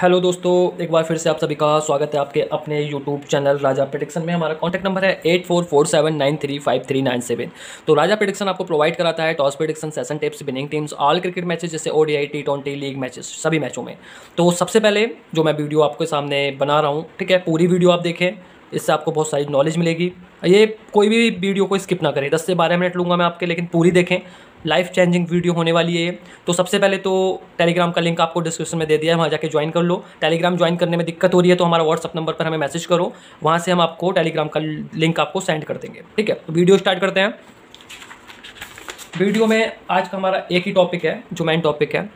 hello दोस्तों एक बार फिर से आप सभी का स्वागत है आपके अपने यूट्यूब चैनल राजा प्रडिक्शन में हमारा कॉन्टैक्ट नंबर है eight four four seven nine three five three nine seven तो राजा प्रडिक्शन आपको प्रोवाइड कराता है toss prediction session tips winning teams all cricket matches जैसे ओ टी ट्वेंटी लीग मैचेस सभी मैचों में तो सबसे पहले जो मैं वीडियो आपके सामने बना रहा हूँ ठीक है पूरी वीडियो आप देखें इससे आपको बहुत सारी नॉलेज मिलेगी ये कोई भी वीडियो को स्किप ना करें दस से बारह मिनट लूँगा मैं आपके लेकिन पूरी देखें लाइफ चेंजिंग वीडियो होने वाली है तो सबसे पहले तो टेलीग्राम का लिंक आपको डिस्क्रिप्शन में दे दिया है वहाँ जाके ज्वाइन कर लो टेलीग्राम ज्वाइन करने में दिक्कत हो रही है तो हमारा व्हाट्सअप नंबर पर हमें मैसेज करो वहाँ से हम आपको टेलीग्राम का लिंक आपको सेंड कर देंगे ठीक है तो वीडियो स्टार्ट करते हैं वीडियो में आज का हमारा एक ही टॉपिक है जो मेन टॉपिक है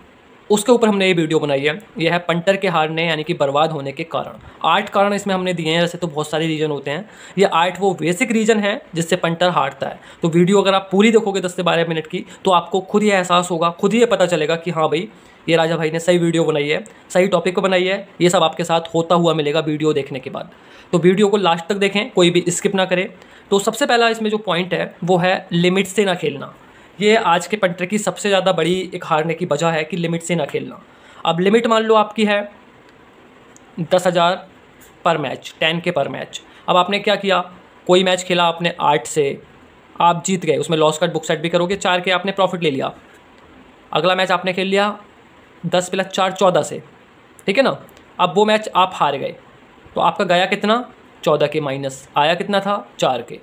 उसके ऊपर हमने ये वीडियो बनाई है यह है पंटर के हारने यानी कि बर्बाद होने के कारण आठ कारण इसमें हमने दिए हैं ऐसे तो बहुत सारे रीज़न होते हैं ये आठ वो बेसिक रीज़न है जिससे पंटर हारता है तो वीडियो अगर आप पूरी देखोगे दस से बारह मिनट की तो आपको खुद ये एहसास होगा खुद ये पता चलेगा कि हाँ भाई ये राजा भाई ने सही वीडियो बनाई है सही टॉपिक पर बनाई है ये सब आपके साथ होता हुआ मिलेगा वीडियो देखने के बाद तो वीडियो को लास्ट तक देखें कोई भी स्किप ना करें तो सबसे पहला इसमें जो पॉइंट है वो है लिमिट से ना खेलना ये आज के पंटर की सबसे ज़्यादा बड़ी एक हारने की वजह है कि लिमिट से ना खेलना अब लिमिट मान लो आपकी है दस हज़ार पर मैच टेन के पर मैच अब आपने क्या किया कोई मैच खेला आपने आठ से आप जीत गए उसमें लॉस कट बुक सेट भी करोगे चार के आपने प्रॉफिट ले लिया अगला मैच आपने खेल लिया दस प्लस चार चौदह से ठीक है ना अब वो मैच आप हार गए तो आपका गया कितना चौदह के माइनस आया कितना था चार के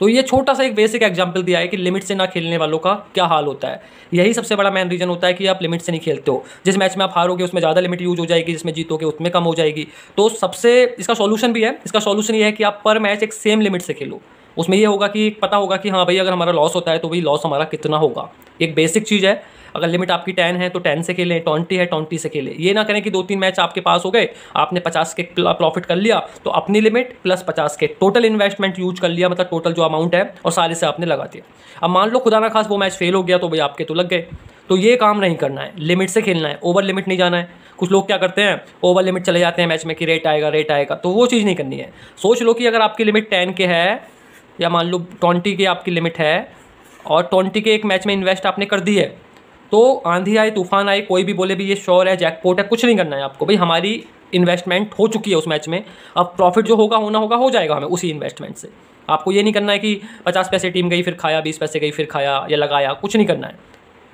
तो ये छोटा सा एक बेसिक एग्जाम्पल दिया है कि लिमिट से ना खेलने वालों का क्या हाल होता है यही सबसे बड़ा मेन रीज़न होता है कि आप लिमिट से नहीं खेलते हो जिस मैच में आप हारोगे उसमें ज़्यादा लिमिट यूज हो जाएगी जिसमें जीतोगे उसमें कम हो जाएगी तो सबसे इसका सॉल्यूशन भी है इसका सॉल्यूशन ये है कि आप पर मैच एक सेम लिमिट से खेलो उसमें यह होगा कि पता होगा कि हाँ भाई अगर हमारा लॉस होता है तो भाई लॉस हमारा कितना होगा एक बेसिक चीज़ है अगर लिमिट आपकी टेन है तो टेन से खेलें ट्वेंटी है ट्वेंटी से खेलें ये ना करें कि दो तीन मैच आपके पास हो गए आपने पचास के प्रॉफिट कर लिया तो अपनी लिमिट प्लस पचास के टोटल इन्वेस्टमेंट यूज कर लिया मतलब टोटल जो अमाउंट है और सारे से आपने लगा दिया अब मान लो खुदा ना खास वो मैच फेल हो गया तो भाई आपके तो लग गए तो ये काम नहीं करना है लिमिट से खेलना है ओवर लिमिट नहीं जाना है कुछ लोग क्या करते हैं ओवर लिमिट चले जाते हैं मैच में कि रेट आएगा रेट आएगा तो वो चीज़ नहीं करनी है सोच लो कि अगर आपकी लिमिट टेन के है या मान लो ट्वेंटी के आपकी लिमिट है और ट्वेंटी के एक मैच में इन्वेस्ट आपने कर दी है तो आंधी आए तूफान आए कोई भी बोले भी ये श्योर है जैकपोट है कुछ नहीं करना है आपको भाई हमारी इन्वेस्टमेंट हो चुकी है उस मैच में अब प्रॉफिट जो होगा होना होगा हो जाएगा हमें उसी इन्वेस्टमेंट से आपको ये नहीं करना है कि पचास पैसे टीम गई फिर खाया बीस पैसे गई फिर खाया या लगाया कुछ नहीं करना है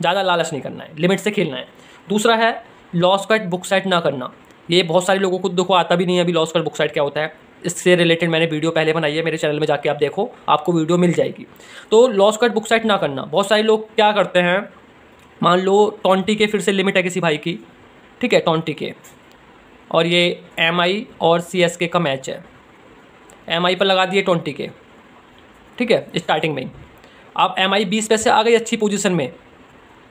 ज़्यादा लालच नहीं करना है लिमिट से खेलना है दूसरा है लॉस कट बुक साइट ना करना ये बहुत सारे लोगों को देखो आता भी नहीं है अभी लॉस कट बुक साइट क्या होता है इससे रिलेटेड मैंने वीडियो पहले बनाई है मेरे चैनल में जाके आप देखो आपको वीडियो मिल जाएगी तो लॉस कट बुक साइट ना करना बहुत सारे लोग क्या करते हैं मान लो ट्वेंटी के फिर से लिमिट है किसी भाई की ठीक है ट्वेंटी के और ये एम आई और सी एस के का मैच है एम आई पर लगा दिए ट्वेंटी के ठीक है स्टार्टिंग में आप एम आई बीस पैसे आ गई अच्छी पोजीशन में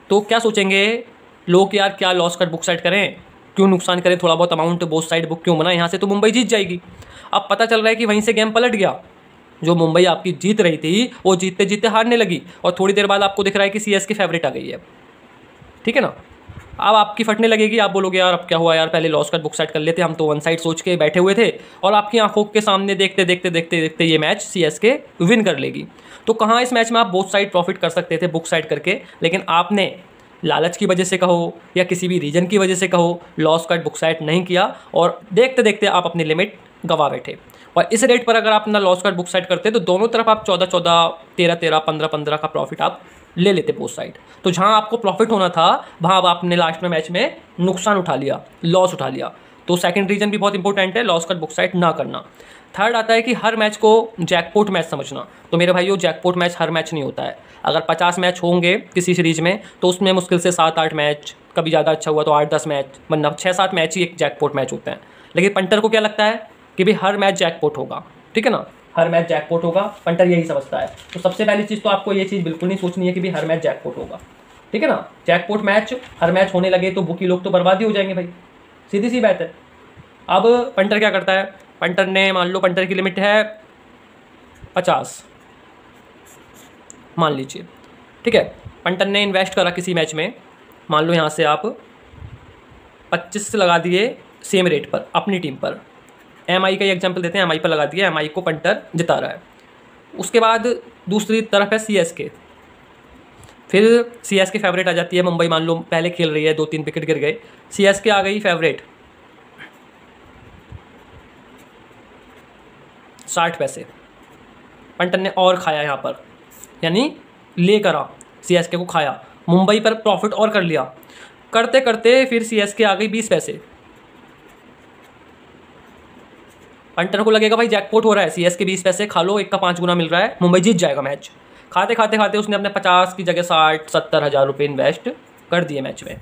तो क्या सोचेंगे लोग यार क्या लॉस कर बुक साइड करें क्यों नुकसान करें थोड़ा बहुत अमाउंट बोथ साइड बुक क्यों बना यहाँ से तो मुंबई जीत जाएगी अब पता चल रहा है कि वहीं से गेम पलट गया जो मुंबई आपकी जीत रही थी वो जीतते जीतते हारने लगी और थोड़ी देर बाद आपको दिख रहा है कि सी एस की फेवरेट आ गई है ठीक है ना अब आपकी फटने लगेगी आप बोलोगे यार अब क्या हुआ यार पहले लॉस कट बुक साइड कर लेते हम तो वन साइड सोच के बैठे हुए थे और आपकी आंखों के सामने देखते देखते देखते देखते ये match C S K win कर लेगी तो कहाँ इस मैच में आप बोथ साइड प्रॉफिट कर सकते थे बुक साइड करके लेकिन आपने लालच की वजह से कहो या किसी भी रीजन की वजह से कहो लॉस कट बुक साइड नहीं किया और देखते देखते आप अपनी लिमिट गवा बैठे और इस रेट पर अगर आप अपना लॉस कट बुक साइड करते तो दोनों तरफ आप चौदह चौदह तेरह तेरह पंद्रह पंद्रह का प्रॉफिट आप ले लेते पोस्ट साइड तो जहाँ आपको प्रॉफिट होना था वहाँ अब आपने लास्ट में मैच में नुकसान उठा लिया लॉस उठा लिया तो सेकंड रीजन भी बहुत इंपॉर्टेंट है लॉस कट बुक साइड ना करना थर्ड आता है कि हर मैच को जैकपोर्ट मैच समझना तो मेरे भाइयों जैकपोर्ट मैच हर मैच नहीं होता है अगर पचास मैच होंगे किसी सीरीज में तो उसमें मुश्किल से सात आठ मैच कभी ज़्यादा अच्छा हुआ तो आठ दस मैच मतलब छः सात मैच ही एक जैकपोर्ट मैच होते हैं लेकिन पंटर को क्या लगता है कि भाई हर मैच जैकपोर्ट होगा ठीक है ना हर मैच जैकपॉट होगा पंटर यही समझता है तो सबसे पहली चीज़ तो आपको ये चीज़ बिल्कुल नहीं सोचनी है कि भाई हर मैच जैकपॉट होगा ठीक है ना जैकपॉट मैच हर मैच होने लगे तो बुकी लोग तो बर्बाद ही हो जाएंगे भाई सीधी सी बात है अब पंटर क्या करता है पंटर ने मान लो पंटर की लिमिट है पचास मान लीजिए ठीक है पंटर ने इन्वेस्ट करा किसी मैच में मान लो यहाँ से आप पच्चीस लगा दिए सेम रेट पर अपनी टीम पर एम आई का ये एग्जाम्पल देते हैं एम आई पर लगा दिया एम आई को पंटर जिता रहा है उसके बाद दूसरी तरफ है सी एस के फिर सी एस के फेवरेट आ जाती है मुंबई मान लो पहले खेल रही है दो तीन विकेट गिर गए सी एस के आ गई फेवरेट साठ पैसे पंटन ने और खाया यहाँ पर यानी ले करा सी एस के को खाया मुंबई पर प्रॉफिट और कर लिया करते करते फिर सी एस के आ गई बीस पैसे अंटन को लगेगा भाई जैकपोट हो रहा है सी एस के बीस पैसे खा लो एक का पाँच गुना मिल रहा है मुंबई जीत जाएगा मैच खाते खाते खाते उसने अपने पचास की जगह साठ सत्तर हज़ार रुपये इन्वेस्ट कर दिए मैच में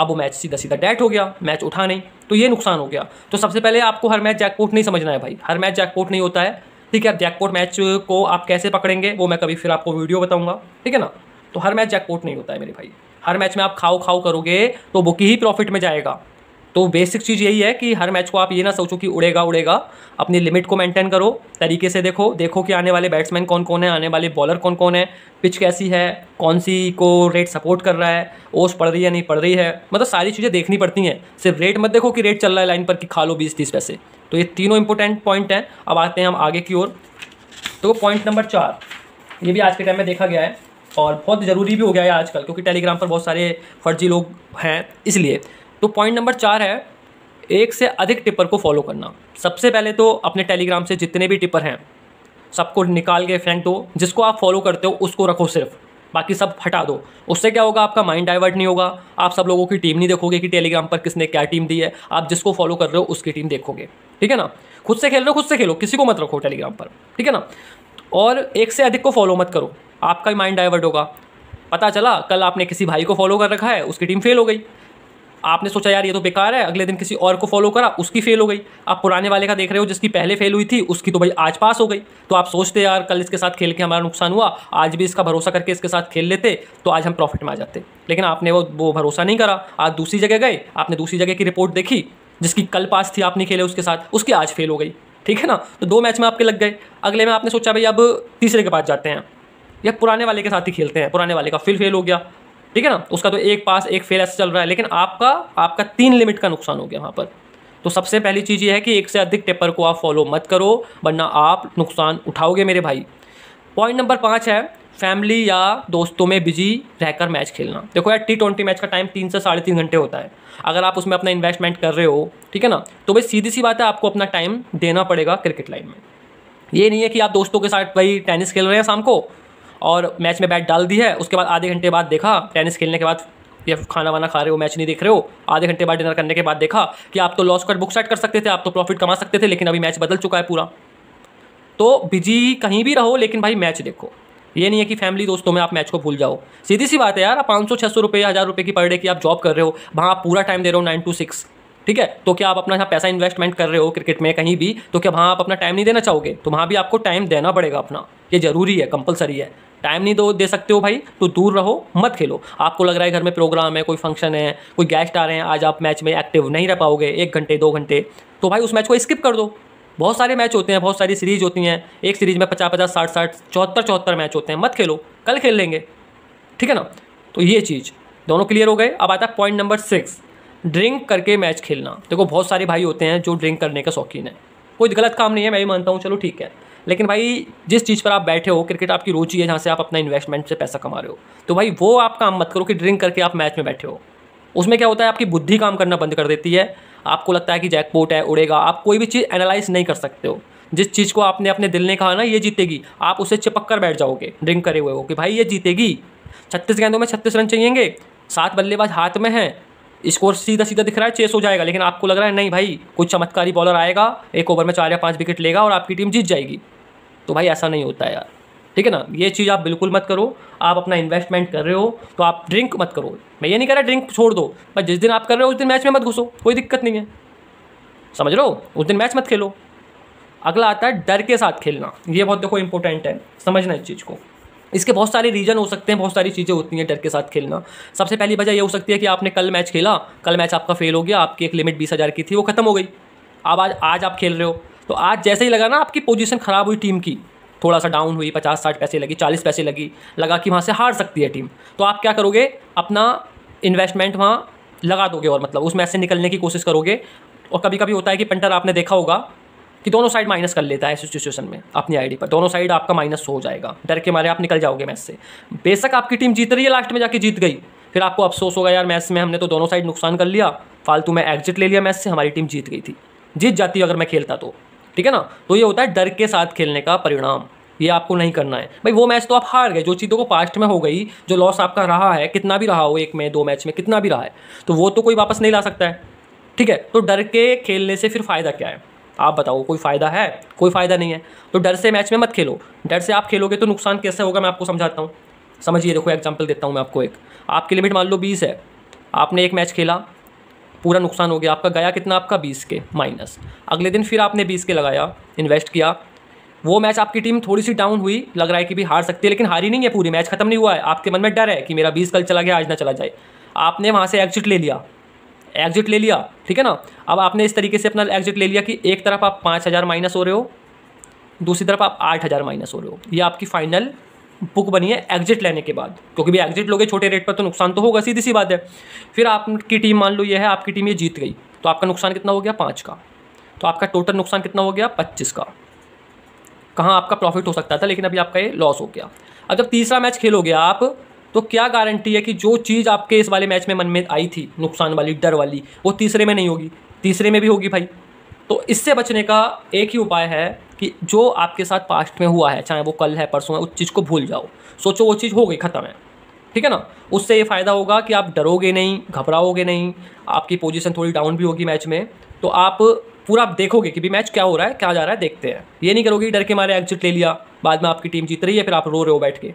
अब वो मैच सीधा सीधा डेट हो गया मैच उठा नहीं तो ये नुकसान हो गया तो सबसे पहले आपको हर मैच जैकपोट नहीं समझना है भाई हर मैच जैकपोट नहीं होता है ठीक है अब जैकपॉट मैच को आप कैसे पकड़ेंगे वो मैं कभी फिर आपको वीडियो बताऊंगा ठीक है ना तो हर मैच जैकपोट नहीं होता है मेरे भाई हर मैच में आप खाओ खाओ करोगे तो बुकी ही प्रॉफिट में जाएगा तो बेसिक चीज़ यही है कि हर मैच को आप ये ना सोचो कि उड़ेगा उड़ेगा अपनी लिमिट को मेंटेन करो तरीके से देखो देखो कि आने वाले बैट्समैन कौन कौन है आने वाले बॉलर कौन कौन है पिच कैसी है कौन सी को रेट सपोर्ट कर रहा है ओस पड़ रही है नहीं पड़ रही है मतलब सारी चीज़ें देखनी पड़ती हैं सिर्फ रेट मत देखो कि रेट चल रहा है लाइन पर कि खा लो बीस तीस पैसे तो ये तीनों इंपॉर्टेंट पॉइंट हैं अब आते हैं हम आगे की ओर तो पॉइंट नंबर चार ये भी आज के टाइम में देखा गया है और बहुत ज़रूरी भी हो गया है आजकल क्योंकि टेलीग्राम पर बहुत सारे फर्जी लोग हैं इसलिए तो पॉइंट नंबर चार है एक से अधिक टिपर को फॉलो करना सबसे पहले तो अपने टेलीग्राम से जितने भी टिपर हैं सबको निकाल के फेंक दो जिसको आप फॉलो करते हो उसको रखो सिर्फ बाकी सब हटा दो उससे क्या होगा आपका माइंड डाइवर्ट नहीं होगा आप सब लोगों की टीम नहीं देखोगे कि टेलीग्राम पर किसने क्या टीम दी है आप जिसको फॉलो कर रहे हो उसकी टीम देखोगे ठीक है ना खुद से खेल रहे हो खुद से खेलो किसी को मत रखो टेलीग्राम पर ठीक है ना और एक से अधिक को फॉलो मत करो आपका माइंड डाइवर्ट होगा पता चला कल आपने किसी भाई को फॉलो कर रखा है उसकी टीम फेल हो गई आपने सोचा यार ये तो बेकार है अगले दिन किसी और को फॉलो करा उसकी फेल हो गई आप पुराने वाले का देख रहे हो जिसकी पहले फेल हुई थी उसकी तो भाई आज पास हो गई तो आप सोचते यार कल इसके साथ खेल के हमारा नुकसान हुआ आज भी इसका भरोसा करके इसके साथ खेल लेते तो आज हम प्रॉफिट में आ जाते लेकिन आपने वो वो भरोसा नहीं करा आज दूसरी जगह गए आपने दूसरी जगह की रिपोर्ट देखी जिसकी कल पास थी आपने खेले उसके साथ उसकी आज फेल हो गई ठीक है ना तो दो मैच में आपके लग गए अगले में आपने सोचा भाई अब तीसरे के पास जाते हैं या पुराने वाले के साथ ही खेलते हैं पुराने वाले का फिर फेल हो गया ठीक है ना उसका तो एक पास एक फेल ऐसे चल रहा है लेकिन आपका आपका तीन लिमिट का नुकसान हो गया वहाँ पर तो सबसे पहली चीज़ ये है कि एक से अधिक टेपर को आप फॉलो मत करो वरना आप नुकसान उठाओगे मेरे भाई पॉइंट नंबर पाँच है फैमिली या दोस्तों में बिजी रहकर मैच खेलना देखो यार टी ट्वेंटी मैच का टाइम तीन से साढ़े तीन घंटे होता है अगर आप उसमें अपना इन्वेस्टमेंट कर रहे हो ठीक है ना तो भाई सीधी सी बात है आपको अपना टाइम देना पड़ेगा क्रिकेट लाइन में ये नहीं है कि आप दोस्तों के साथ भाई टेनिस खेल रहे हैं शाम को और मैच में बैट डाल दी है उसके बाद आधे घंटे बाद देखा टेनिस खेलने के बाद या खाना वाना खा रहे हो मैच नहीं देख रहे हो आधे घंटे बाद डिनर करने के बाद देखा कि आप तो लॉस कर बुक सेट कर सकते थे आप तो प्रॉफिट कमा सकते थे लेकिन अभी मैच बदल चुका है पूरा तो बिजी कहीं भी रहो लेकिन भाई मैच देखो ये नहीं है कि फैमिली दोस्तों में आप मैच को भूल जाओ सीधी सी बात है यार आप पाँच सौ छः सौ रुपये हज़ार रुपये की पर डे की आप जॉब कर रहे हो वहाँ आप पूरा टाइम दे रहे हो नाइन टू सिक्स ठीक है तो क्या आप अपना यहाँ पैसा इन्वेस्टमेंट कर रहे हो क्रिकेट में कहीं भी तो क्या वहाँ आप अपना टाइम नहीं देना चाहोगे तो वहाँ भी आपको टाइम देना पड़ेगा अपना ये ज़रूरी है कंपलसरी है टाइम नहीं दो तो दे सकते हो भाई तो दूर रहो मत खेलो आपको लग रहा है घर में प्रोग्राम है कोई फंक्शन है कोई गेस्ट आ रहे हैं आज आप मैच में एक्टिव नहीं रह पाओगे एक घंटे दो घंटे तो भाई उस मैच को स्किप कर दो बहुत सारे मैच होते हैं बहुत सारी सीरीज होती हैं एक सीरीज में पचास पचास साठ साठ चौहत्तर चौहत्तर मैच होते हैं मत खेलो कल खेल लेंगे ठीक है ना तो ये चीज़ दोनों क्लियर हो गए अब आता है पॉइंट नंबर सिक्स ड्रिंक करके मैच खेलना देखो बहुत सारे भाई होते हैं जो ड्रिंक करने का शौकीन है कोई गलत काम नहीं है मैं भी मानता हूँ चलो ठीक है लेकिन भाई जिस चीज़ पर आप बैठे हो क्रिकेट आपकी रुचि है जहाँ से आप अपना इन्वेस्टमेंट से पैसा कमा रहे हो तो भाई वो आप काम मत करो कि ड्रिंक करके आप मैच में बैठे हो उसमें क्या होता है आपकी बुद्धि काम करना बंद कर देती है आपको लगता है कि जैकपोट है उड़ेगा आप कोई भी चीज़ एनालाइज नहीं कर सकते हो जिस चीज़ को आपने अपने दिल ने कहा ना ये जीतेगी आप उसे चिपक कर बैठ जाओगे ड्रिंक करे हुए हो कि भाई ये जीतेगी छत्तीस गेंदों में छत्तीस रन चाहिएंगे सात बल्लेबाज हाथ में हैं स्कोर सीधा सीधा दिख रहा है चेस हो जाएगा लेकिन आपको लग रहा है नहीं भाई कोई चमत्कारी बॉलर आएगा एक ओवर में चार या पाँच विकेट लेगा और आपकी टीम जीत जाएगी तो भाई ऐसा नहीं होता है यार ठीक है ना ये चीज़ आप बिल्कुल मत करो आप अपना इन्वेस्टमेंट कर रहे हो तो आप ड्रिंक मत करो मैं ये नहीं कह रहा ड्रिंक छोड़ दो पर जिस दिन आप कर रहे हो उस दिन मैच में मत घुसो कोई दिक्कत नहीं है समझ रहे हो उस दिन मैच मत खेलो अगला आता है डर के साथ खेलना ये बहुत देखो इंपॉर्टेंट है समझना इस चीज़ को इसके बहुत सारे रीज़न हो सकते हैं बहुत सारी चीज़ें होती हैं डर के साथ खेलना सबसे पहली वजह ये हो सकती है कि आपने कल मैच खेला कल मैच आपका फेल हो गया आपकी एक लिमिट बीस हज़ार की थी वो खत्म हो गई अब आज आज आप खेल रहे हो तो आज जैसे ही लगा ना आपकी पोजीशन ख़राब हुई टीम की थोड़ा सा डाउन हुई पचास साठ पैसे लगी चालीस पैसे लगी लगा कि वहाँ से हार सकती है टीम तो आप क्या करोगे अपना इन्वेस्टमेंट वहाँ लगा दोगे और मतलब उस मैच से निकलने की कोशिश करोगे और कभी कभी होता है कि पेंटर आपने देखा होगा कि दोनों साइड माइनस कर लेता है ऐसी सिचुएशन में अपनी आईडी पर दोनों साइड आपका माइनस हो जाएगा डर के मारे आप निकल जाओगे मैच से बेशक आपकी टीम जीत रही है लास्ट में जाके जीत गई फिर आपको अफसोस होगा यार मैच में हमने तो दोनों साइड नुकसान कर लिया फालतू में एग्जिट ले लिया मैच से हमारी टीम जीत गई थी जीत जाती अगर मैं खेलता तो ठीक है ना तो ये होता है डर के साथ खेलने का परिणाम ये आपको नहीं करना है भाई वो मैच तो आप हार गए जो चीज़ों को पास्ट में हो गई जो लॉस आपका रहा है कितना भी रहा हो एक में दो मैच में कितना भी रहा है तो वो तो कोई वापस नहीं ला सकता है ठीक है तो डर के खेलने से फिर फ़ायदा क्या है आप बताओ कोई फ़ायदा है कोई फ़ायदा नहीं है तो डर से मैच में मत खेलो डर से आप खेलोगे तो नुकसान कैसे होगा मैं आपको समझाता हूँ समझिए देखो एग्जाम्पल देता हूँ मैं आपको एक आपकी लिमिट मान लो बीस है आपने एक मैच खेला पूरा नुकसान हो गया आपका गया कितना आपका बीस के माइनस अगले दिन फिर आपने बीस के लगाया इन्वेस्ट किया वो मैच आपकी टीम थोड़ी सी डाउन हुई लग रहा है कि भी हार सकती है लेकिन हारी नहीं है पूरी मैच खत्म नहीं हुआ है आपके मन में डर है कि मेरा बीस कल चला गया आज ना चला जाए आपने वहाँ से एग्जिट ले लिया एग्जिट ले लिया ठीक है ना अब आपने इस तरीके से अपना एग्जिट ले लिया कि एक तरफ आप पाँच हज़ार माइनस हो रहे हो दूसरी तरफ आप आठ हज़ार माइनस हो रहे हो ये आपकी फाइनल बुक बनी है एग्जिट लेने के बाद क्योंकि भी एग्जिट लोगे छोटे रेट पर तो नुकसान तो होगा सीधी सी बात है फिर आपकी टीम मान लो ये है आपकी टीम ये जीत गई तो आपका नुकसान कितना हो गया पाँच का तो आपका टोटल नुकसान कितना हो गया पच्चीस का कहाँ आपका प्रॉफिट हो सकता था लेकिन अभी आपका ये लॉस हो गया अब जब तीसरा मैच खेलोगे आप तो क्या गारंटी है कि जो चीज़ आपके इस वाले मैच में मन में आई थी नुकसान वाली डर वाली वो तीसरे में नहीं होगी तीसरे में भी होगी भाई तो इससे बचने का एक ही उपाय है कि जो आपके साथ पास्ट में हुआ है चाहे वो कल है परसों है उस चीज़ को भूल जाओ सोचो वो चीज़ हो गई ख़त्म है ठीक है ना उससे ये फ़ायदा होगा कि आप डरोगे नहीं घबराओगे नहीं आपकी पोजीशन थोड़ी डाउन भी होगी मैच में तो आप पूरा आप देखोगे कि भी मैच क्या हो रहा है क्या जा रहा है देखते हैं ये नहीं करोगे डर के मारे एग्जिट ले लिया बाद में आपकी टीम जीत रही है फिर आप रो रहे हो बैठ के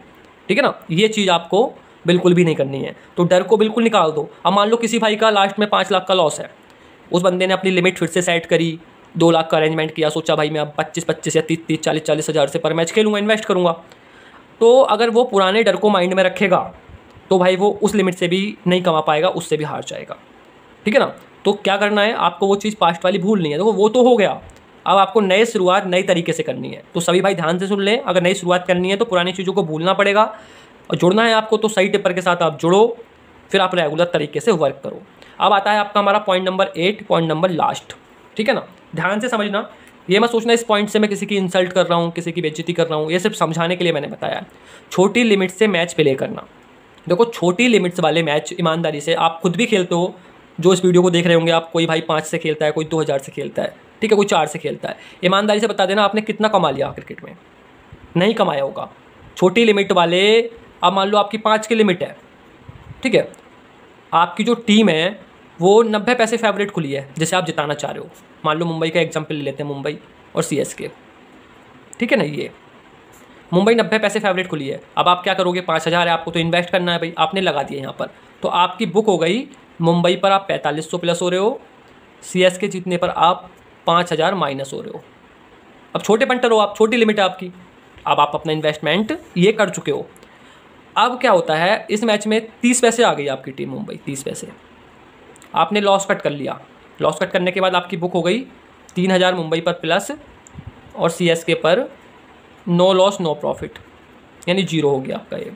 ठीक है ना ये चीज़ आपको बिल्कुल भी नहीं करनी है तो डर को बिल्कुल निकाल दो अब मान लो किसी भाई का लास्ट में पाँच लाख का लॉस है उस बंदे ने अपनी लिमिट फिर से सेट करी दो लाख का अरेंजमेंट किया सोचा भाई मैं अब पच्चीस पच्चीस या तीस तीस चालीस चालीस हज़ार से पर मैच खेलूँगा इन्वेस्ट करूँगा तो अगर वो पुराने डर को माइंड में रखेगा तो भाई वो उस लिमिट से भी नहीं कमा पाएगा उससे भी हार जाएगा ठीक है ना तो क्या करना है आपको वो चीज़ पास्ट वाली भूल नहीं है देखो तो वो तो हो गया अब आपको नए शुरुआत नए तरीके से करनी है तो सभी भाई ध्यान से सुन लें अगर नई शुरुआत करनी है तो पुरानी चीज़ों को भूलना पड़ेगा और जुड़ना है आपको तो सही टिप्पर के साथ आप जुड़ो फिर आप रेगुलर तरीके से वर्क करो अब आता है आपका हमारा point number eight point number last ठीक है ना ध्यान से समझना ये मैं सोचना इस पॉइंट से मैं किसी की इंसल्ट कर रहा हूँ किसी की बेजती कर रहा हूँ ये सिर्फ समझाने के लिए मैंने बताया छोटी लिमिट से मैच प्ले करना देखो छोटी लिमिट्स वाले मैच ईमानदारी से आप खुद भी खेलते हो जो इस वीडियो को देख रहे होंगे आप कोई भाई पाँच से खेलता है कोई दो हज़ार से खेलता है ठीक है कोई चार से खेलता है ईमानदारी से बता देना आपने कितना कमा लिया क्रिकेट में नहीं कमाया होगा छोटी लिमिट वाले अब मान लो आपकी पाँच की लिमिट है ठीक है आपकी जो टीम है वो नब्बे पैसे फेवरेट खुली है जैसे आप जिताना चाह रहे हो मान लो मुंबई का एग्जाम्पल ले लेते हैं मुंबई और सी एस के ठीक है ना ये मुंबई नब्बे पैसे फेवरेट खुली है अब आप क्या करोगे पाँच हज़ार है आपको तो इन्वेस्ट करना है भाई आपने लगा दिया यहाँ पर तो आपकी बुक हो गई मुंबई पर आप पैंतालीस सौ प्लस हो रहे हो सी एस के जीतने पर आप पाँच हज़ार माइनस हो रहे हो अब छोटे पंटर हो आप छोटी लिमिट है आपकी अब आप अपना इन्वेस्टमेंट ये कर चुके हो अब क्या होता है इस मैच में तीस पैसे आ गई आपकी टीम मुंबई तीस पैसे आपने लॉस कट कर लिया लॉस कट करने के बाद आपकी बुक हो गई तीन हज़ार मुंबई पर प्लस और सी एस के पर नो लॉस नो प्रॉफिट यानी जीरो हो गया आपका ये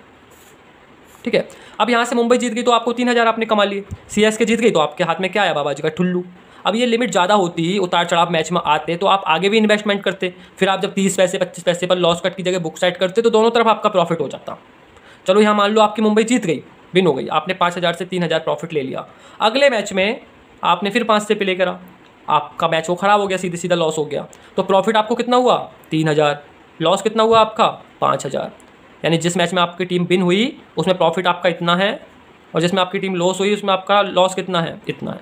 ठीक है अब यहाँ से मुंबई जीत गई तो आपको तीन हज़ार आपने कमा लिए सी एस के जीत गई तो आपके हाथ में क्या आया बाबा जी का ठुल्लू अब ये लिमिट ज़्यादा होती उतार चढ़ाव मैच में आते तो आप आगे भी इन्वेस्टमेंट करते फिर आप जब तीस पैसे पच्चीस पैसे पर लॉस कट की जगह बुक साइड करते तो दोनों तरफ आपका प्रॉफिट हो जाता चलो यहाँ मान लो आपकी मुंबई जीत गई विन हो गई आपने पाँच हज़ार से तीन हज़ार प्रॉफिट ले लिया अगले मैच में आपने फिर पाँच से प्ले करा आपका मैच वो ख़राब हो गया सीधे सीधा लॉस हो गया तो प्रॉफिट आपको कितना हुआ तीन हज़ार लॉस कितना हुआ आपका पाँच हज़ार यानी जिस मैच में आपकी टीम बिन हुई उसमें प्रॉफिट आपका इतना है और जिसमें आपकी टीम लॉस हुई उसमें आपका लॉस कितना है इतना है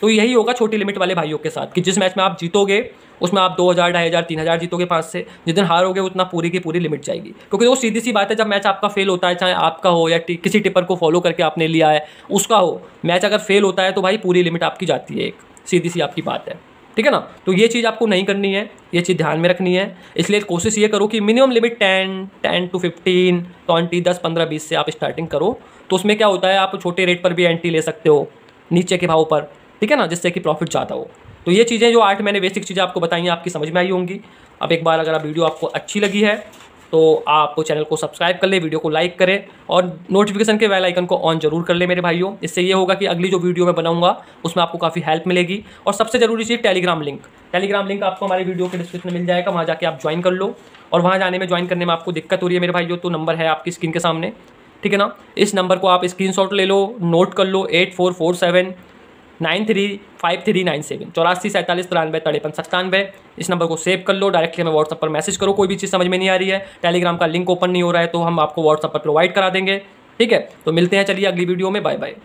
तो यही होगा छोटी लिमिट वाले भाइयों के साथ कि जिस मैच में आप जीतोगे उसमें आप दो हज़ार ढाई हज़ार तीन हज़ार जीतोगे पाँच से जिस दिन हारोगे उतना पूरी की पूरी लिमिट जाएगी क्योंकि वो सीधी सी बात है जब मैच आपका फेल होता है चाहे आपका हो या किसी टिपर को फॉलो करके आपने लिया है उसका हो मैच अगर फेल होता है तो भाई पूरी लिमिट आपकी जाती है एक सीधी सी आपकी बात है ठीक है ना तो ये चीज़ आपको नहीं करनी है ये चीज़ ध्यान में रखनी है इसलिए कोशिश ये करो कि minimum limit ten ten to fifteen twenty दस पंद्रह बीस से आप स्टार्टिंग करो तो उसमें क्या होता है आप छोटे रेट पर भी एंट्री ले सकते हो नीचे के भाव पर ठीक है ना जिससे कि प्रॉफिट ज़्यादा हो तो ये चीज़ें जो आठ मैंने बेसिक चीज़ें आपको बताई हैं आपकी समझ में आई होंगी अब एक बार अगर आप वीडियो आपको अच्छी लगी है तो आप चैनल को सब्सक्राइब कर ले वीडियो को लाइक करें और नोटिफिकेशन के बेल आइकन को ऑन जरूर कर ले मेरे भाइयों इससे ये होगा कि अगली जो वीडियो मैं बनाऊंगा उसमें आपको काफ़ी हेल्प मिलेगी और सबसे ज़रूरी चीज़ टेलीग्राम लिंक टेलीग्राम लिंक आपको हमारे वीडियो के डिस्क्रिप्शन में मिल जाएगा वहाँ जाके आप ज्वाइन कर लो और वहाँ जाने में ज्वाइन करने में आपको दिक्कत हो रही है मेरे भाइयों तो नंबर है आपकी स्क्रीन के सामने ठीक है ना इस नंबर को आप स्क्रीन ले लो नोट कर लो eight four four seven nine three five three nine seven चौरासी सैंतालीस तिरानवे तिरपन सत्तानवे इस नंबर को सेव कर लो डायरेक्टली हमें व्हाट्सअप पर मैसेज करो कोई भी चीज़ समझ में नहीं आ रही है टेलीग्राम का लिंक ओपन नहीं हो रहा है तो हम आपको व्हाट्सअप पर प्रोवाइड करा देंगे ठीक है तो मिलते हैं चलिए अगली वीडियो में बाय बाय